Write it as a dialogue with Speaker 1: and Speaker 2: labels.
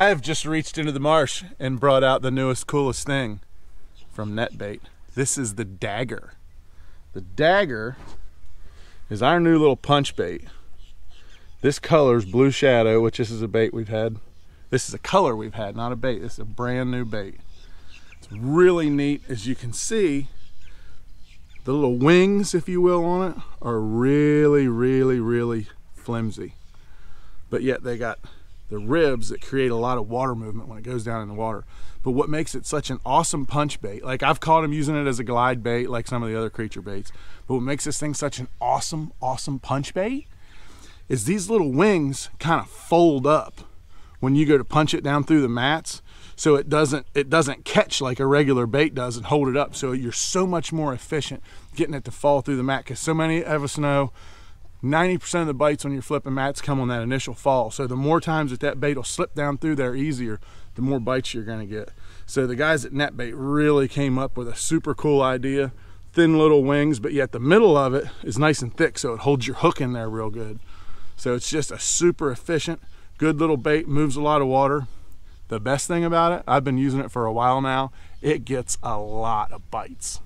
Speaker 1: I have just reached into the marsh and brought out the newest, coolest thing from NetBait. This is the dagger. The dagger is our new little punch bait. This color's Blue Shadow, which this is a bait we've had. This is a color we've had, not a bait. This is a brand new bait. It's really neat. As you can see, the little wings, if you will, on it are really, really, really flimsy. But yet they got the ribs that create a lot of water movement when it goes down in the water. But what makes it such an awesome punch bait, like I've caught him using it as a glide bait, like some of the other creature baits, but what makes this thing such an awesome, awesome punch bait is these little wings kind of fold up when you go to punch it down through the mats so it doesn't it doesn't catch like a regular bait does and hold it up so you're so much more efficient getting it to fall through the mat because so many of us know 90% of the bites on your flipping mats come on that initial fall. So the more times that that bait will slip down through there easier, the more bites you're gonna get. So the guys at NetBait really came up with a super cool idea. Thin little wings, but yet the middle of it is nice and thick, so it holds your hook in there real good. So it's just a super efficient, good little bait, moves a lot of water. The best thing about it, I've been using it for a while now, it gets a lot of bites.